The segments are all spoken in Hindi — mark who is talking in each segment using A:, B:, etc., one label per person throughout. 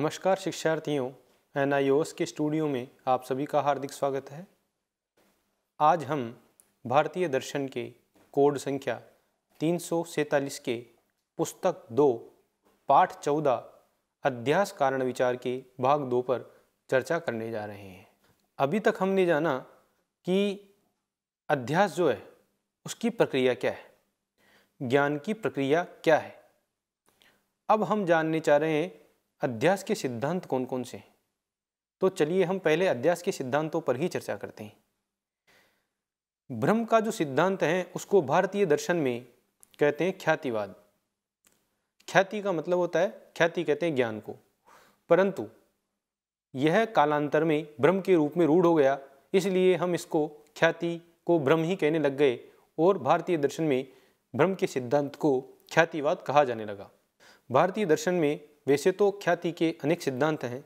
A: नमस्कार शिक्षार्थियों एन के स्टूडियो में आप सभी का हार्दिक स्वागत है आज हम भारतीय दर्शन के कोड संख्या तीन के पुस्तक दो पाठ चौदह अध्यास कारण विचार के भाग दो पर चर्चा करने जा रहे हैं अभी तक हमने जाना कि अध्यास जो है उसकी प्रक्रिया क्या है ज्ञान की प्रक्रिया क्या है अब हम जानने चाह रहे हैं अध्यास के सिद्धांत कौन कौन से हैं तो चलिए हम पहले अध्यास के सिद्धांतों पर ही चर्चा करते हैं ब्रह्म का जो सिद्धांत है उसको भारतीय दर्शन में कहते हैं ख्यातिवाद ख्याति का मतलब होता है ख्याति कहते हैं ज्ञान को परंतु यह कालांतर में ब्रह्म के रूप में रूढ़ हो गया इसलिए हम इसको ख्याति को ब्रह्म ही कहने लग गए और भारतीय दर्शन में ब्रह्म के सिद्धांत को ख्यातिवाद कहा जाने लगा भारतीय दर्शन में वैसे तो ख्याति के अनेक सिद्धांत हैं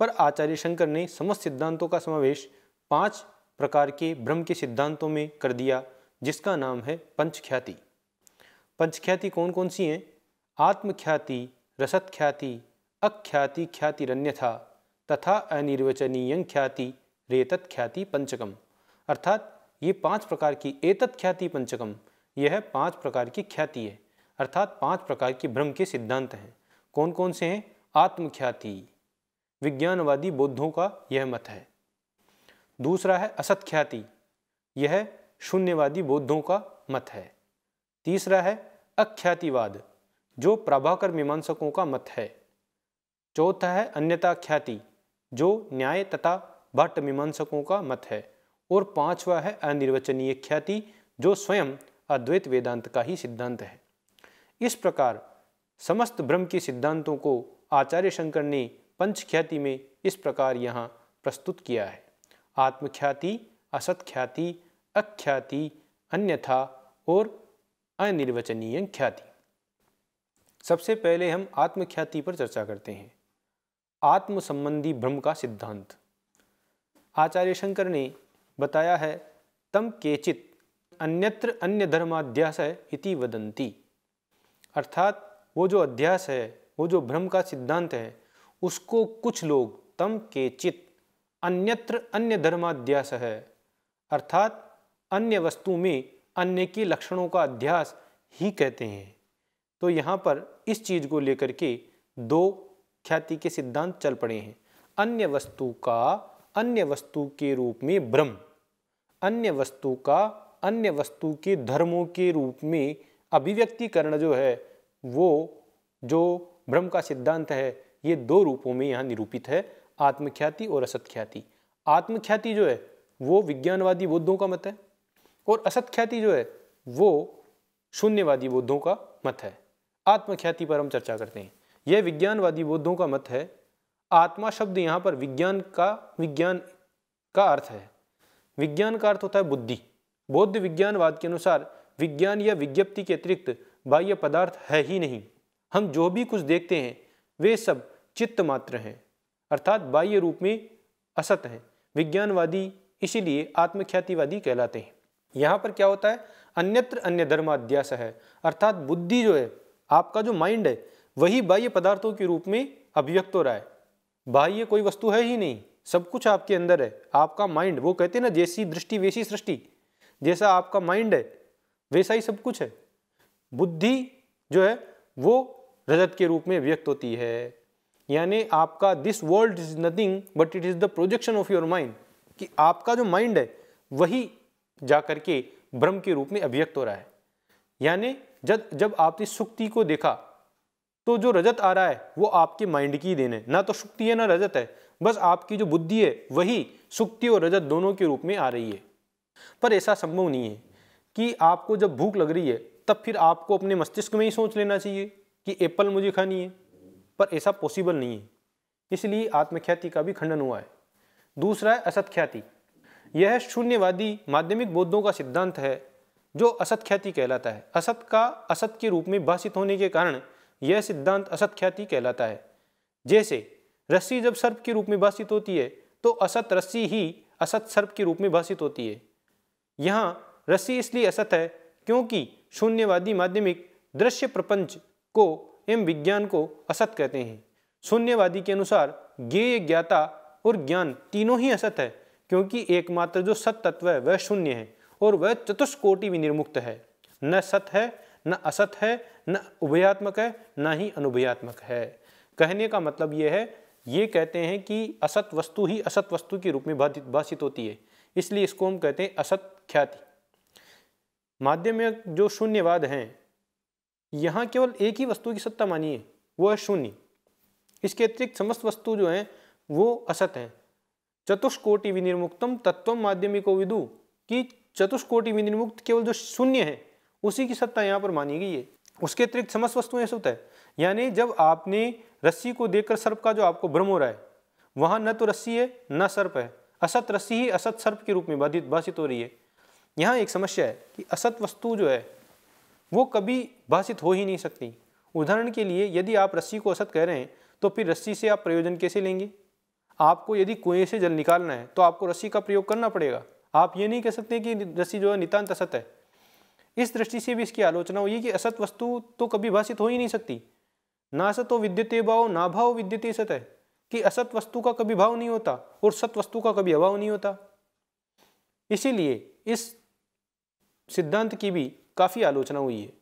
A: पर आचार्य शंकर ने समस्त सिद्धांतों का समावेश पांच प्रकार के ब्रह्म के सिद्धांतों में कर दिया जिसका नाम है पंचख्याति पंचख्याति कौन कौन सी हैं आत्मख्याति रसतख्याति अख्याति ख्यातिरन्यथा तथा अनिर्वचनीय ख्याति रेतत ख्याति पंचकम अर्थात ये पांच प्रकार की एतत ख्याति पंचकम यह पांच प्रकार की ख्याति है अर्थात पांच प्रकार की भ्रम के सिद्धांत हैं कौन कौन से हैं आत्मख्याति विज्ञानवादी बौद्धों का यह मत है दूसरा है असतख्याति यह शून्यवादी बौद्धों का मत है तीसरा है अख्यातिवाद जो प्रभाकर मीमांसकों का मत है चौथा है अन्यता ख्याति जो न्याय तथा भट्ट मीमांसकों का मत है और पांचवा है अनिर्वचनीय ख्याति जो स्वयं अद्वैत वेदांत का ही सिद्धांत है इस प्रकार समस्त ब्रह्म के सिद्धांतों को आचार्य शंकर ने पंचख्याति में इस प्रकार यहाँ प्रस्तुत किया है आत्मख्याति असतख्याति अख्याति अन्यथा और अनिर्वचनीय ख्याति सबसे पहले हम आत्मख्याति पर चर्चा करते हैं आत्म संबंधी भ्रम का सिद्धांत आचार्य शंकर ने बताया है तम केचित अन्यत्र अन्य धर्माध्यास इति वदंती अर्थात वो जो अध्यास है वो जो भ्रम का सिद्धांत है उसको कुछ लोग तम के चित अन्यत्र अन्य धर्माध्यास है अर्थात अन्य वस्तु में अन्य के लक्षणों का अध्यास ही कहते हैं तो यहाँ पर इस चीज़ को लेकर के दो ख्याति के सिद्धांत चल पड़े हैं अन्य वस्तु का अन्य वस्तु के रूप में भ्रम अन्य वस्तु का अन्य वस्तु के धर्मों के रूप में अभिव्यक्तिकरण जो है वो जो ब्रह्म का सिद्धांत है ये दो रूपों में यहाँ निरूपित है आत्मख्याति और ख्याति आत्मख्याति जो है वो विज्ञानवादी बौद्धों का मत है और असत्ख्याति जो है वो शून्यवादी बौद्धों का मत है आत्मख्याति पर हम चर्चा करते हैं यह विज्ञानवादी बौद्धों का मत है आत्मा शब्द यहाँ पर विज्ञान का विज्ञान का अर्थ है विज्ञान का अर्थ होता है बुद्धि बौद्ध विज्ञानवाद के अनुसार विज्ञान या विज्ञप्ति के अतिरिक्त बाह्य पदार्थ है ही नहीं हम जो भी कुछ देखते हैं वे सब चित्त मात्र हैं अर्थात बाह्य रूप में असत हैं विज्ञानवादी इसीलिए आत्मख्यातिवादी कहलाते हैं यहाँ पर क्या होता है अन्यत्र अन्य धर्माध्यास है अर्थात बुद्धि जो है आपका जो माइंड है वही बाह्य पदार्थों के रूप में अभिव्यक्त हो रहा है बाह्य कोई वस्तु है ही नहीं सब कुछ आपके अंदर है आपका माइंड वो कहते हैं ना जैसी दृष्टि वैसी सृष्टि जैसा आपका माइंड है वैसा ही सब कुछ है बुद्धि जो है वो रजत के रूप में व्यक्त होती है यानी आपका this world is nothing but it is the projection of your mind कि आपका जो माइंड है वही जा के ब्रह्म के रूप में अभिव्यक्त हो रहा है यानी जब जब आपने सुक्ति को देखा तो जो रजत आ रहा है वो आपके माइंड की देन है ना तो सुक्ति है ना रजत है बस आपकी जो बुद्धि है वही सुक्ति और रजत दोनों के रूप में आ रही है पर ऐसा संभव नहीं है कि आपको जब भूख लग रही है तब फिर आपको अपने मस्तिष्क में ही सोच लेना चाहिए कि एप्पल मुझे खानी है पर ऐसा पॉसिबल नहीं है इसलिए आत्मख्याति का भी खंडन हुआ है दूसरा है असतख्याति यह शून्यवादी माध्यमिक बौद्धों का सिद्धांत है जो असतख्याति कहलाता है असत का असत के रूप में भाषित होने के कारण यह सिद्धांत असतख्याति कहलाता है जैसे रस्सी जब सर्प के रूप में भाषित होती है तो असत रस्सी ही असत सर्प के रूप में भाषित होती है यहाँ रस्सी इसलिए असत है क्योंकि शून्यवादी माध्यमिक दृश्य प्रपंच को एवं विज्ञान को असत कहते हैं शून्यवादी के अनुसार ज्ञेय ज्ञाता और ज्ञान तीनों ही असत है क्योंकि एकमात्र जो सत तत्व है वह शून्य है और वह चतुष्कोटि विनिर्मुक्त है न सत है न असत है न उभयात्मक है न ही अनुभयात्मक है कहने का मतलब यह है ये कहते हैं कि असत वस्तु ही असत वस्तु के रूप में भाषित होती है इसलिए इसको हम कहते हैं असत ख्याति माध्यम में जो शून्यवाद हैं यहाँ केवल एक ही वस्तु की सत्ता मानी है वो है शून्य इसके अतिरिक्त समस्त वस्तु जो हैं वो असत हैं चतुष्कोटि विनिर्मुक्तम तत्व माध्यमिको विदु कि चतुष्कोटि विनिर्मुक्त केवल जो शून्य है उसी की सत्ता यहाँ पर मानी गई है उसके अतिरिक्त समस्त वस्तुएं सत है यानी जब आपने रस्सी को देखकर सर्प का जो आपको भ्रम हो रहा है वहाँ न तो रस्सी है न सर्प है असत रस्सी ही असत सर्प के रूप में बाधित भाषित हो रही है यहाँ एक समस्या है कि असत वस्तु जो है वो कभी भाषित हो ही नहीं सकती उदाहरण के लिए यदि आप रस्सी को असत कह रहे हैं तो फिर रस्सी से आप प्रयोजन कैसे लेंगे आपको यदि कुएं से जल निकालना है तो आपको रस्सी का प्रयोग करना पड़ेगा आप ये नहीं कह सकते कि रस्सी जो है नितान्त असत है इस दृष्टि से भी इसकी आलोचना हुई कि असत वस्तु तो कभी भाषित हो ही नहीं सकती ना सतो विद्युत भाव ना भाव विद्युत सत है कि असत वस्तु का कभी भाव नहीं होता और सत वस्तु का कभी अभाव नहीं होता इसीलिए इस सिद्धांत की भी काफ़ी आलोचना हुई है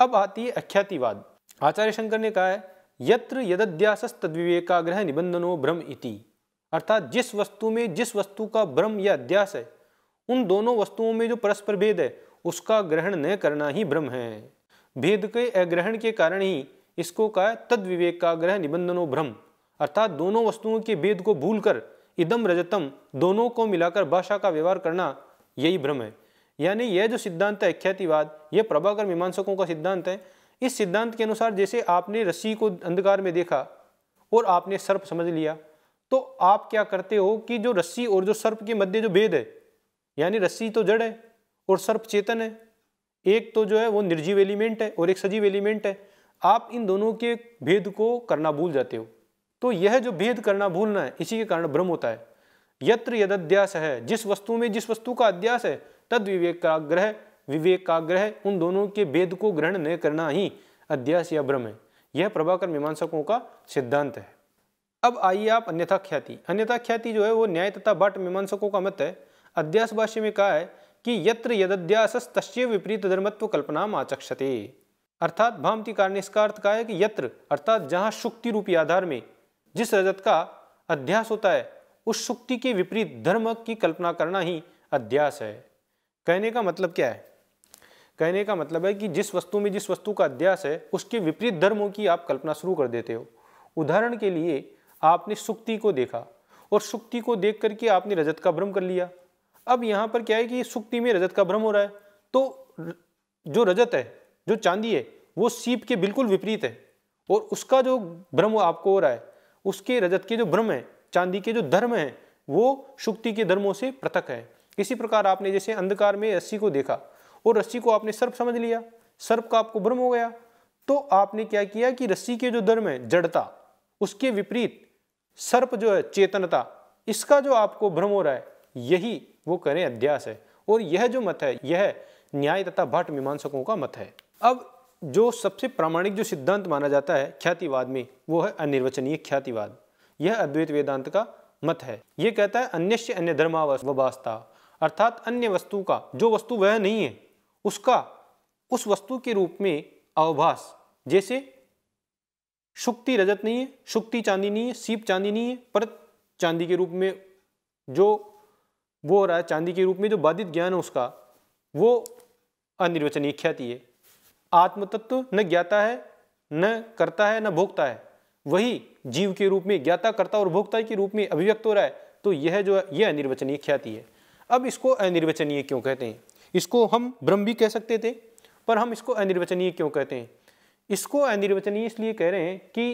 A: अब आती है अख्यातिवाद आचार्य शंकर ने कहा है यत्र यद्यास तद्विवेकाग्रह निबंधनो भ्रम इति अर्थात जिस वस्तु में जिस वस्तु का भ्रम या अध्यास है उन दोनों वस्तुओं में जो परस्पर भेद है उसका ग्रहण न करना ही भ्रम है भेद के अग्रहण के कारण ही इसको कहा तद विवेकाग्रह निबंधनो भ्रम अर्थात दोनों वस्तुओं के भेद को भूलकर इदम रजतम दोनों को मिलाकर भाषा का व्यवहार करना यही भ्रम है यानी यह जो सिद्धांत है अख्यातिवाद यह प्रभाकर मीमांसकों का सिद्धांत है इस सिद्धांत के अनुसार जैसे आपने रस्सी को अंधकार में देखा और आपने सर्प समझ लिया तो आप क्या करते हो कि जो रस्सी और जो सर्प के मध्य जो भेद है यानी रस्सी तो जड़ है और सर्प चेतन है एक तो जो है वो निर्जीव एलिमेंट है और एक सजीव एलिमेंट है आप इन दोनों के भेद को करना भूल जाते हो तो यह जो भेद करना भूलना है इसी के कारण भ्रम होता है यत्र अध्यास है जिस वस्तु में जिस वस्तु का अध्यास है तद विवेकाग्रह विवेकाग्रह उन दोनों के वेद को ग्रहण न करना ही अध्यास या भ्रम है यह प्रभाकर मीमांसकों का सिद्धांत है अब आइए आप अन्यथा ख्याति अन्यथा ख्याति जो है वो न्याय तथा भट्ट मीमांसकों का मत है अध्यास भाष्य में कहा है कि यत्र यद्यास तस्य विपरीत धर्मत्व कल्पना आचक्षते अर्थात भामती कारण इसका अर्थ का है कि यत्र अर्थात जहाँ शुक्ति रूपी आधार में जिस रजत का अध्यास होता है उस शुक्ति के विपरीत धर्म की कल्पना करना ही अध्यास है कहने का मतलब क्या है कहने का मतलब है कि जिस वस्तु में जिस वस्तु का अध्यास है उसके विपरीत धर्मों की आप कल्पना शुरू कर देते हो उदाहरण के लिए आपने सुक्ति को देखा और सुक्ति को देख करके आपने रजत का भ्रम कर लिया अब यहाँ पर क्या है कि सुक्ति में रजत का भ्रम हो रहा है तो जो रजत है जो चांदी है वो सीप के बिल्कुल विपरीत है और उसका जो भ्रम आपको हो रहा है उसके रजत के जो भ्रम है चांदी के जो धर्म है वो शुक्ति के धर्मों से पृथक है इसी प्रकार आपने जैसे अंधकार में रस्सी को देखा और रस्सी को आपने सर्प समझ लिया सर्प का आपको भ्रम हो गया तो आपने क्या किया कि रस्सी के जो धर्म है जड़ता उसके विपरीत सर्प जो है चेतनता इसका जो आपको भ्रम हो रहा है यही वो करें अध्यास है और यह जो मत है यह न्याय तथा भट्ट मीमांसकों का मत है अब जो सबसे प्रामाणिक जो सिद्धांत माना जाता है ख्यातिवाद में वो है अनिर्वचनीय ख्यातिवाद यह अद्वैत वेदांत का मत है यह कहता है अन्य अन्य धर्मावस्था अर्थात अन्य वस्तु का जो वस्तु वह नहीं है उसका उस वस्तु के रूप में अवभास जैसे शुक्ति रजत नहीं है शुक्ति चांदी नहीं है सीप चांदी नहीं है पर चांदी के रूप में जो वो हो रहा है चांदी के रूप में जो बाधित ज्ञान है उसका वो अनिर्वचनीय ख्याति है आत्मतत्व न ज्ञाता है न करता है न भोगता है वही जीव के रूप में ज्ञाता करता और भोक्ता के रूप में अभिव्यक्त हो रहा है तो यह जो है यह अनिर्वचनीय ख्याति है अब इसको अनिर्वचनीय क्यों कहते हैं इसको हम ब्रह्म भी कह सकते थे पर हम इसको अनिर्वचनीय क्यों कहते हैं इसको अनिर्वचनीय इसलिए कह रहे हैं कि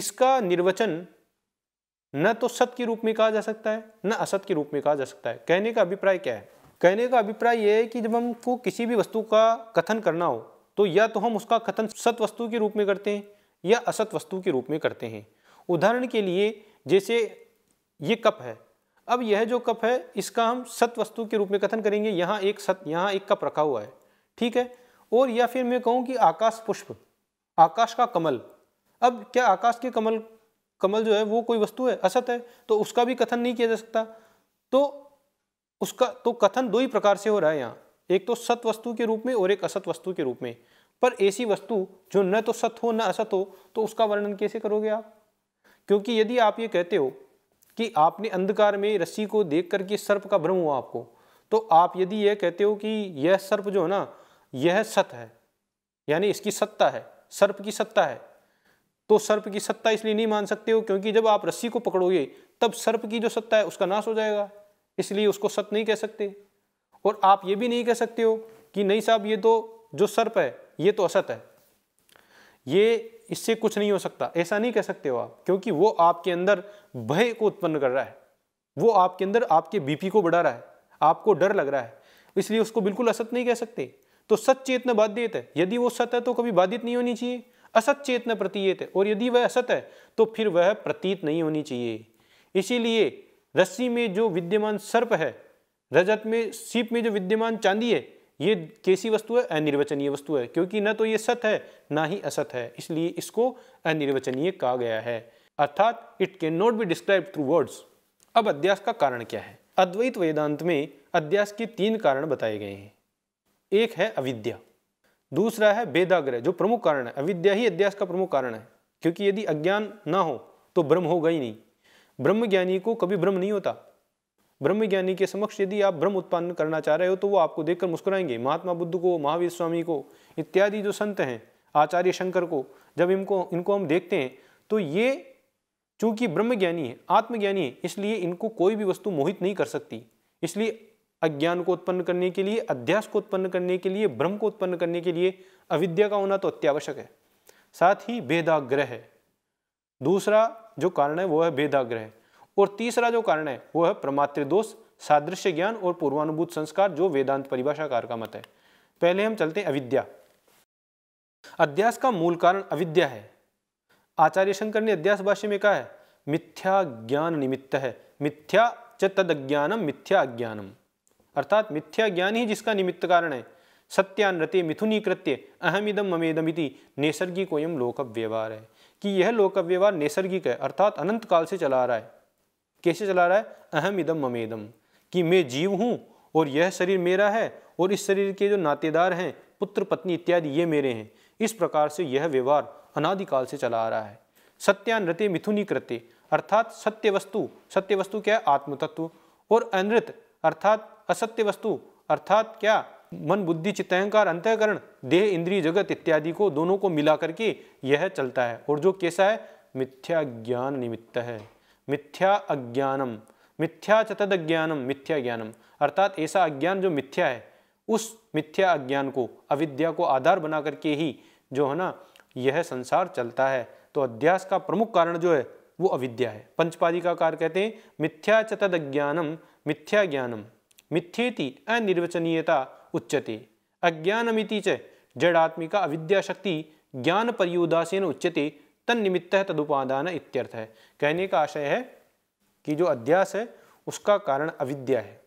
A: इसका निर्वचन न तो सत्य के रूप में कहा जा सकता है न असत के रूप में कहा जा सकता है कहने का अभिप्राय क्या है कहने का अभिप्राय यह है कि जब हमको किसी भी वस्तु का कथन करना हो तो या तो हम उसका कथन सत वस्तु के रूप में करते हैं या असत वस्तु के रूप में करते हैं उदाहरण के लिए जैसे ये कप है अब यह जो कप है इसका हम सत वस्तु के रूप में कथन करेंगे यहाँ एक सत यहाँ एक कप रखा हुआ है ठीक है और या फिर मैं कहूँ कि आकाश पुष्प आकाश का कमल अब क्या आकाश के कमल कमल जो है वो कोई वस्तु है असत है तो उसका भी कथन नहीं किया जा सकता तो उसका तो कथन दो ही प्रकार से हो रहा है यहाँ एक तो सत वस्तु के रूप में और एक असत वस्तु के रूप में पर ऐसी वस्तु जो न तो सत हो न असत हो तो उसका वर्णन कैसे करोगे आप क्योंकि यदि आप ये कहते हो कि आपने अंधकार में रस्सी को देख करके सर्प का भ्रम हुआ आपको तो आप यदि यह कहते हो कि यह सर्प जो है ना यह सत है यानी इसकी सत्ता है सर्प की सत्ता है तो सर्प की सत्ता इसलिए नहीं मान सकते हो क्योंकि जब आप रस्सी को पकड़ोगे तब सर्प की जो सत्ता है उसका नाश हो जाएगा इसलिए उसको सत नहीं कह सकते और आप ये भी नहीं कह सकते हो कि नहीं साहब ये तो जो सर्प है ये तो असत है ये इससे कुछ नहीं हो सकता ऐसा नहीं कह सकते हो आप क्योंकि वो आपके अंदर भय को उत्पन्न कर रहा है वो आपके अंदर आपके बीपी को बढ़ा रहा है आपको डर लग रहा है इसलिए उसको बिल्कुल असत नहीं कह सकते तो सत चेतना बाध्यत है यदि वो सत है तो कभी बाधित नहीं होनी चाहिए असत चेतना प्रतीयत है और यदि वह असत है तो फिर वह प्रतीत नहीं होनी चाहिए इसीलिए रस्सी में जो विद्यमान सर्प है रजत में सीप में जो विद्यमान चांदी है ये कैसी वस्तु है अनिर्वचनीय वस्तु है क्योंकि न तो ये सत है ना ही असत है इसलिए इसको अनिर्वचनीय कहा गया है अर्थात it can not be describe through words अब अध्यास का कारण क्या है अद्वैत वेदांत में अध्यास के तीन कारण बताए गए हैं एक है अविद्या दूसरा है वेदाग्रह जो प्रमुख कारण है अविद्या ही अध्यास का प्रमुख कारण है क्योंकि यदि अज्ञान ना हो तो ब्रह्म होगा ही नहीं ब्रह्म ज्ञानी को कभी ब्रह्म नहीं होता ब्रह्म ज्ञानी के समक्ष यदि आप ब्रह्म उत्पन्न करना चाह रहे हो तो वो आपको देखकर मुस्कुराएंगे महात्मा बुद्ध को महावीर स्वामी को इत्यादि जो संत हैं आचार्य शंकर को जब इनको इनको हम देखते हैं तो ये चूंकि ब्रह्मज्ञानी है आत्मज्ञानी है इसलिए इनको कोई भी वस्तु मोहित नहीं कर सकती इसलिए अज्ञान को उत्पन्न करने के लिए अध्यास को उत्पन्न करने के लिए ब्रह्म को उत्पन्न करने के लिए अविद्या का होना तो अत्यावश्यक है साथ ही भेदाग्रह है दूसरा जो कारण है वो है भेदाग्रह और तीसरा जो कारण है वो है प्रमात्र दोष सादृश्य ज्ञान और पूर्वानुभूत संस्कार जो वेदांत परिभाषाकार का मत है पहले हम चलते हैं अविद्या अध्यास का मूल कारण अविद्या है आचार्य शंकर ने अध्यास भाष्य में कहा है मिथ्या ज्ञान निमित्त है मिथ्या च तद अज्ञानम मिथ्या अज्ञानम अर्थात मिथ्या ज्ञान ही जिसका निमित्त कारण है सत्यानृत्य मिथुनीकृत्य अहमिदम ममेदमिति नैसर्गिक वयम लोकव्यवहार है कि यह लोकव्यवहार नैसर्गिक है अर्थात अनंत काल से चला आ रहा है कैसे चला रहा है अहम इदम ममेदम कि मैं जीव हूँ और यह शरीर मेरा है और इस शरीर के जो नातेदार हैं पुत्र पत्नी इत्यादि ये मेरे हैं इस प्रकार से यह व्यवहार अनादिकाल से चला आ रहा है सत्यानृत्य कृत्य अर्थात सत्य वस्तु सत्य वस्तु क्या है आत्मतत्व और अनृत अर्थात असत्य वस्तु अर्थात क्या मन बुद्धि चित्तहंकार अंतःकरण देह इंद्रिय जगत इत्यादि को दोनों को मिला करके यह चलता है और जो कैसा है मिथ्या ज्ञान निमित्त है मिथ्या अज्ञानम मिथ्या चतद अज्ञानम मिथ्या ज्ञानम अर्थात ऐसा अज्ञान जो मिथ्या है उस मिथ्या अज्ञान को अविद्या को आधार बना करके ही जो है ना यह संसार चलता है तो अध्यास का प्रमुख कारण जो है वो अविद्या है पंचपादी का कार कहते हैं मिथ्या चतद अज्ञानम मिथ्या ज्ञानम मिथ्येति अनिर्वचनीयता उच्यते अज्ञानमिति च जड़ात्मिका अविद्या शक्ति ज्ञान पर्युदासेन उच्यते तन्निमित्त है तदुपादान इत्यर्थ है कहने का आशय है कि जो अध्यास है उसका कारण अविद्या है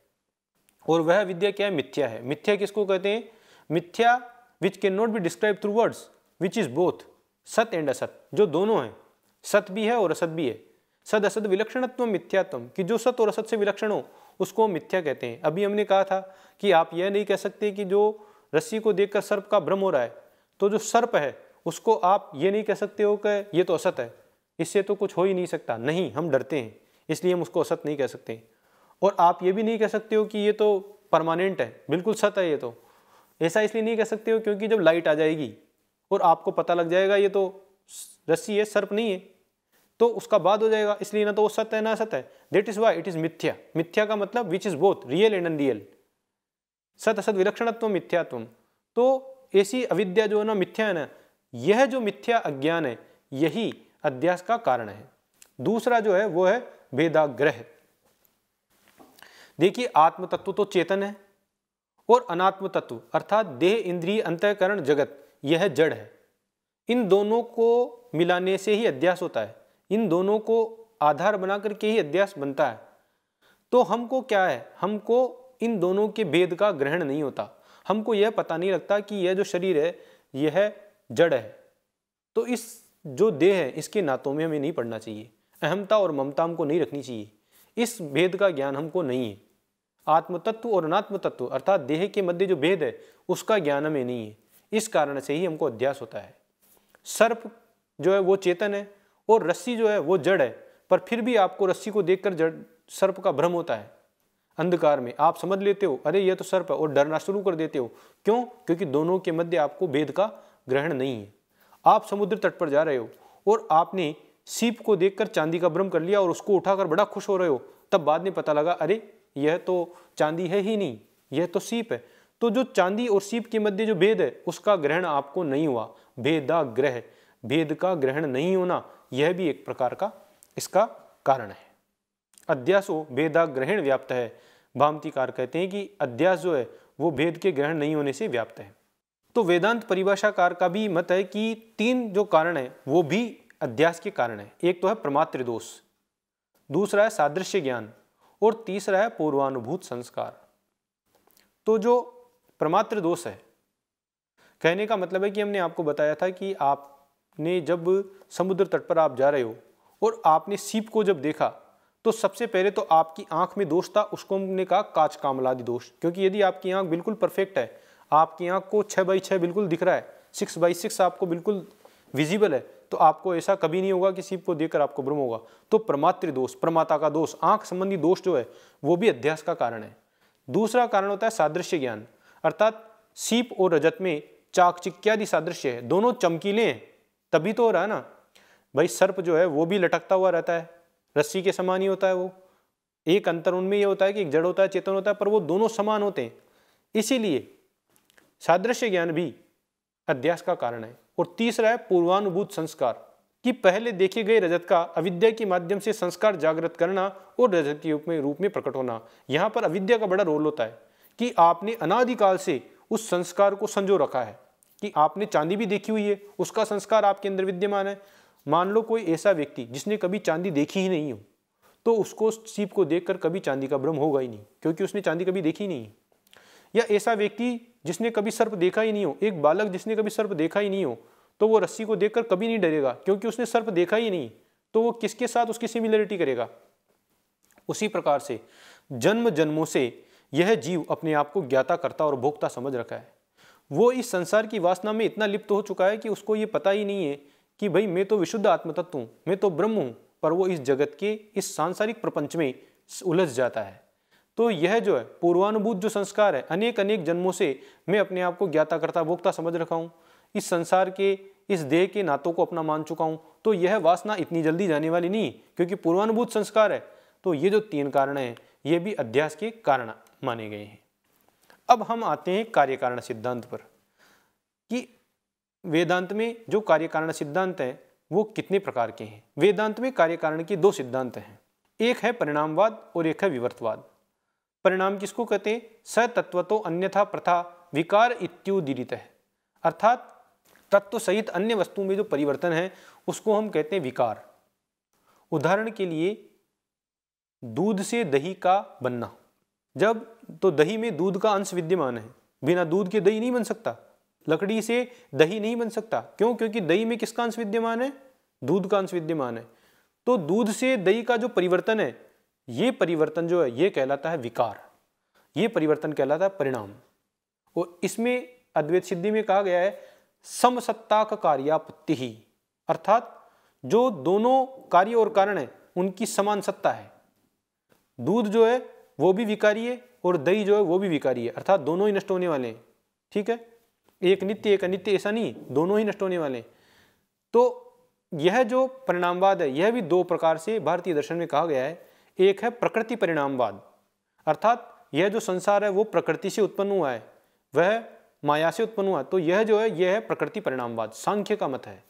A: और वह अविद्या क्या है मिथ्या है मिथ्या किसको कहते हैं मिथ्या which can not be describe through words which is both सत एंड असत जो दोनों हैं सत भी है और असत भी है सद असद विलक्षणत्व मिथ्यात्म कि जो सत और असत से विलक्षण हो उसको हम मिथ्या कहते हैं अभी हमने कहा था कि आप यह नहीं कह सकते कि जो रस्सी को देखकर सर्प का भ्रम हो रहा है तो जो सर्प है उसको आप ये नहीं कह सकते हो कि ये तो असत है इससे तो कुछ हो ही नहीं सकता नहीं हम डरते हैं इसलिए हम उसको असत नहीं कह सकते और आप ये भी नहीं कह सकते हो कि ये तो परमानेंट है बिल्कुल सत है ये तो ऐसा इसलिए नहीं कह सकते हो क्योंकि जब लाइट आ जाएगी और आपको पता लग जाएगा ये तो रस्सी है सर्प नहीं है तो उसका बाद हो जाएगा इसलिए ना तो वो सत्य है ना सत्य है that is why it is मिथ्या मिथ्या का मतलब which is both real and unreal सत असत विलक्षणत्व मिथ्यात्व तो ऐसी अविद्या जो है ना मिथ्या है ना यह जो मिथ्या अज्ञान है यही अध्यास का कारण है दूसरा जो है वो है भेदाग्रह देखिए आत्म तत्व तो चेतन है और अनात्म तत्व अर्थात देह इंद्रिय अंतःकरण जगत यह जड़ है इन दोनों को मिलाने से ही अध्यास होता है इन दोनों को आधार बना करके ही अध्यास बनता है तो हमको क्या है हमको इन दोनों के भेद का ग्रहण नहीं होता हमको यह पता नहीं लगता कि यह जो शरीर है यह जड़ है तो इस जो देह है इसके नातों में हमें नहीं पढ़ना चाहिए अहमता और ममता हमको नहीं रखनी चाहिए इस भेद का ज्ञान हमको नहीं है आत्मतत्व और अनात्म तत्व अर्थात देह के मध्य जो भेद है उसका ज्ञान हमें नहीं है इस कारण से ही हमको अध्यास होता है सर्प जो है वो चेतन है और रस्सी जो है वो जड़ है पर फिर भी आपको रस्सी को देखकर जड़ सर्प का भ्रम होता है अंधकार में आप समझ लेते हो अरे ये तो सर्प है और डरना शुरू कर देते हो क्यों क्योंकि दोनों के मध्य आपको भेद का ग्रहण नहीं है आप समुद्र तट पर जा रहे हो और आपने सीप को देखकर चांदी का भ्रम कर लिया और उसको उठाकर बड़ा खुश हो रहे हो तब बाद में पता लगा अरे यह तो चांदी है ही नहीं यह तो सीप है तो जो चांदी और सीप के मध्य जो भेद है उसका ग्रहण आपको नहीं हुआ भेदा ग्रह भेद का ग्रहण नहीं होना यह भी एक प्रकार का इसका कारण है अध्यासो भेदा ग्रहण व्याप्त है भामतिकार कहते हैं कि अध्यास जो है वो भेद के ग्रहण नहीं होने से व्याप्त है तो वेदांत परिभाषाकार का भी मत है कि तीन जो कारण है वो भी अध्यास के कारण है एक तो है प्रमात्र दोष दूसरा है सादृश्य ज्ञान और तीसरा है पूर्वानुभूत संस्कार तो जो प्रमात्र दोष है कहने का मतलब है कि हमने आपको बताया था कि आपने जब समुद्र तट पर आप जा रहे हो और आपने सीप को जब देखा तो सबसे पहले तो आपकी आंख में दोष था उसको हमने कहा काच कामलादि दोष क्योंकि यदि आपकी आंख बिल्कुल परफेक्ट है आपकी आँख को छः बाई छः बिल्कुल दिख रहा है सिक्स बाई सिक्स आपको बिल्कुल विजिबल है तो आपको ऐसा कभी नहीं होगा कि शिव को देखकर आपको भ्रम होगा तो प्रमात्र दोष प्रमाता का दोष आंख संबंधी दोष जो है वो भी अध्यास का कारण है दूसरा कारण होता है सादृश्य ज्ञान अर्थात सीप और रजत में चाकचिक्यादि सादृश्य है दोनों चमकीले हैं तभी तो हो रहा है ना भाई सर्प जो है वो भी लटकता हुआ रहता है रस्सी के समान ही होता है वो एक अंतर उनमें यह होता है कि एक जड़ होता है चेतन होता है पर वो दोनों समान होते हैं इसीलिए सादृश्य ज्ञान भी अध्यास का कारण है और तीसरा है पूर्वानुभूत संस्कार कि पहले देखे गए रजत का अविद्या के माध्यम से संस्कार जागृत करना और रजत के रूप में रूप में प्रकट होना यहाँ पर अविद्या का बड़ा रोल होता है कि आपने अनादिकाल से उस संस्कार को संजो रखा है कि आपने चांदी भी देखी हुई है उसका संस्कार आपके अंदर विद्यमान है मान लो कोई ऐसा व्यक्ति जिसने कभी चांदी देखी ही नहीं हो तो उसको सीप को देखकर कभी चांदी का भ्रम होगा ही नहीं क्योंकि उसने चांदी कभी देखी नहीं या ऐसा व्यक्ति जिसने कभी सर्प देखा ही नहीं हो एक बालक जिसने कभी सर्प देखा ही नहीं हो तो वो रस्सी को देखकर कभी नहीं डरेगा क्योंकि उसने सर्प देखा ही नहीं तो वो किसके साथ उसकी सिमिलरिटी करेगा उसी प्रकार से जन्म जन्मों से यह जीव अपने आप को ज्ञाता करता और भोक्ता समझ रखा है वो इस संसार की वासना में इतना लिप्त हो चुका है कि उसको ये पता ही नहीं है कि भाई मैं तो विशुद्ध आत्मतत्व हूँ मैं तो ब्रह्म हूँ पर वो इस जगत के इस सांसारिक प्रपंच में उलझ जाता है तो यह जो है पूर्वानुभूत जो संस्कार है अनेक अनेक जन्मों से मैं अपने आप को ज्ञाता करता भोक्ता समझ रखा हूँ इस संसार के इस देह के नातों को अपना मान चुका हूँ तो यह वासना इतनी जल्दी जाने वाली नहीं क्योंकि पूर्वानुभूत संस्कार है तो ये जो तीन कारण हैं ये भी अध्यास के कारण माने गए हैं अब हम आते हैं कार्य कारण सिद्धांत पर कि वेदांत में जो कार्य कारण सिद्धांत है वो कितने प्रकार के हैं वेदांत में कार्य कारण के दो सिद्धांत हैं एक है परिणामवाद और एक है विवर्तवाद परिणाम किसको कहते हैं सतत्व तो अन्यथा प्रथा विकार इत्युदीरित है अर्थात तत्व सहित अन्य वस्तु में जो परिवर्तन है उसको हम कहते हैं विकार उदाहरण के लिए दूध से दही का बनना जब तो दही में दूध का अंश विद्यमान है बिना दूध के दही नहीं बन सकता लकड़ी से दही नहीं बन सकता क्यों क्योंकि दही में किसका अंश विद्यमान है दूध का अंश विद्यमान है तो दूध से दही का जो परिवर्तन है ये परिवर्तन जो है ये कहलाता है विकार ये परिवर्तन कहलाता है परिणाम और इसमें अद्वैत सिद्धि में कहा गया है समसत्ता का कार्यापत्ति ही अर्थात जो दोनों कार्य और कारण है उनकी समान सत्ता है दूध जो है वो भी विकारी है और दही जो है वो भी विकारी है अर्थात दोनों ही नष्ट होने वाले हैं ठीक है एक नित्य एक अनित्य ऐसा नहीं दोनों ही नष्ट होने वाले हैं तो यह जो परिणामवाद है यह भी दो प्रकार से भारतीय दर्शन में कहा गया है एक है प्रकृति परिणामवाद अर्थात यह जो संसार है वो प्रकृति से उत्पन्न हुआ है वह माया से उत्पन्न हुआ तो यह जो है यह है प्रकृति परिणामवाद सांख्य का मत है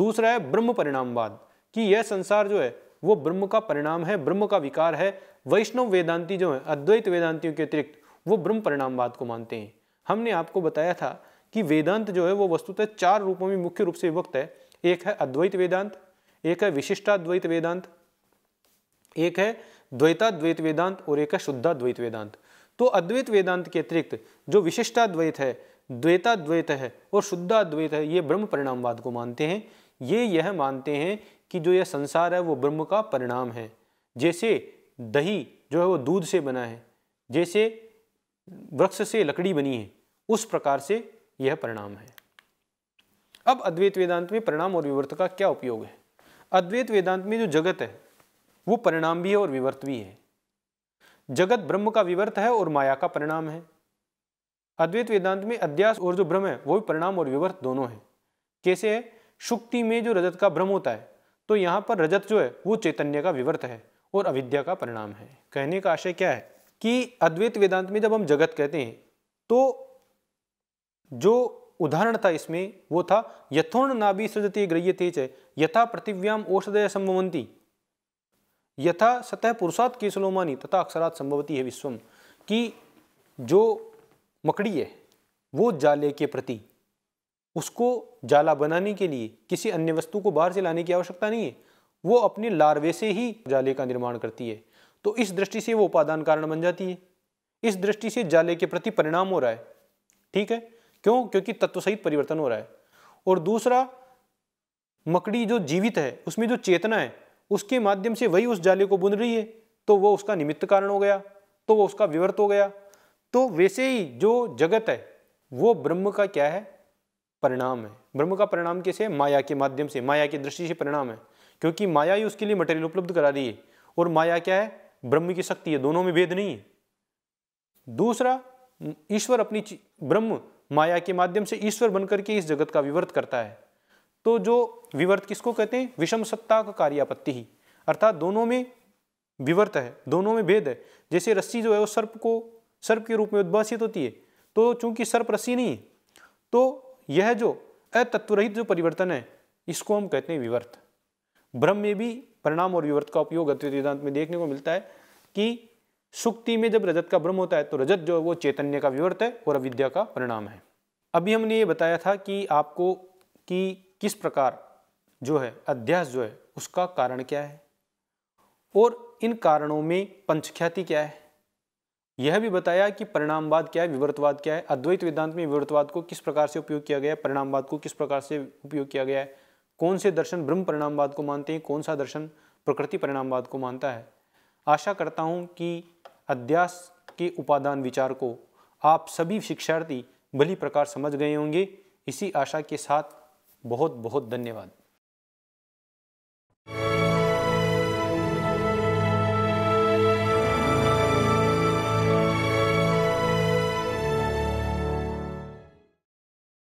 A: दूसरा है ब्रह्म परिणामवाद कि यह संसार जो है वो ब्रह्म का परिणाम है ब्रह्म का विकार है वैष्णव वेदांती जो है अद्वैत वेदांतियों के अतिरिक्त वो ब्रह्म परिणामवाद को मानते हैं हमने आपको बताया था कि वेदांत जो है वो वस्तुतः चार रूपों में मुख्य रूप से विभक्त है एक है अद्वैत वेदांत एक है विशिष्टाद्वैत वेदांत एक है द्वैता द्वैत वेदांत और एक है शुद्धा द्वैत वेदांत तो अद्वैत वेदांत के अतिरिक्त जो विशिष्टाद्वैत है द्वैताद्वैत है और शुद्धाद्वैत है ये ब्रह्म परिणामवाद को मानते हैं ये यह मानते हैं कि जो यह संसार है वो ब्रह्म का परिणाम है जैसे दही जो है वो दूध से बना है जैसे वृक्ष से लकड़ी बनी है उस प्रकार से यह परिणाम है अब अद्वैत वेदांत में परिणाम और विवर्त का क्या उपयोग है अद्वैत वेदांत में जो जगत है वो परिणाम भी है और विवर्त भी है जगत ब्रह्म का विवर्त है और माया का परिणाम है अद्वैत वेदांत में अध्यास और जो भ्रम है वो भी परिणाम और विवर्त दोनों है कैसे है शुक्ति में जो रजत का भ्रम होता है तो यहाँ पर रजत जो है वो चैतन्य का विवर्त है और अविद्या का परिणाम है कहने का आशय क्या है कि अद्वैत वेदांत में जब हम जगत कहते हैं तो जो उदाहरण था इसमें वो था यथोर्ण नाभि ग्रह्य तेज है यथा पृथिव्याम औषधय संभवंती यथा सतह पुरुषात केसलोमानी तथा अक्षरात संभवती है विश्वम कि जो मकड़ी है वो जाले के प्रति उसको जाला बनाने के लिए किसी अन्य वस्तु को बाहर से लाने की आवश्यकता नहीं है वो अपने लार्वे से ही जाले का निर्माण करती है तो इस दृष्टि से वो उपादान कारण बन जाती है इस दृष्टि से जाले के प्रति परिणाम हो रहा है ठीक है क्यों क्योंकि तत्व सहित परिवर्तन हो रहा है और दूसरा मकड़ी जो जीवित है उसमें जो चेतना है उसके माध्यम से वही उस जाले को बुन रही है तो वो उसका निमित्त कारण हो गया तो वो उसका विवर्त हो गया तो वैसे ही जो जगत है वो ब्रह्म का क्या है परिणाम है ब्रह्म का परिणाम कैसे है माया के माध्यम से माया की दृष्टि से परिणाम है क्योंकि माया ही उसके लिए मटेरियल उपलब्ध करा रही है और माया क्या है ब्रह्म की शक्ति है दोनों में भेद नहीं है दूसरा ईश्वर अपनी ब्रह्म माया के माध्यम से ईश्वर बनकर के इस जगत का विवर्त करता है तो जो विवर्त किसको कहते हैं विषम सत्ता का कार्यापत्ति ही अर्थात दोनों में विवर्त है दोनों में भेद है जैसे रस्सी जो है वो सर्प को सर्प के रूप में उद्भाषित होती है तो चूंकि सर्प रस्सी नहीं है तो यह जो अतत्वरहित जो परिवर्तन है इसको हम कहते हैं विवर्त भ्रम में भी परिणाम और विवर्त का उपयोग अद्वैत वेदांत में देखने को मिलता है कि सुक्ति में जब रजत का भ्रम होता है तो रजत जो है वो चैतन्य का विवर्त है और अविद्या का परिणाम है अभी हमने ये बताया था कि आपको कि किस प्रकार जो है अध्यास जो है उसका कारण क्या है और इन कारणों में पंचख्याति क्या है यह भी बताया कि परिणामवाद क्या है विवर्तवाद क्या है अद्वैत वेदांत में विवर्तवाद को किस प्रकार से उपयोग किया गया है परिणामवाद को किस प्रकार से उपयोग किया गया है कौन से दर्शन ब्रह्म परिणामवाद को मानते हैं कौन सा दर्शन प्रकृति परिणामवाद को मानता है आशा करता हूँ कि अध्यास के उपादान विचार को आप सभी शिक्षार्थी भली प्रकार समझ गए होंगे इसी आशा के साथ बहुत बहुत धन्यवाद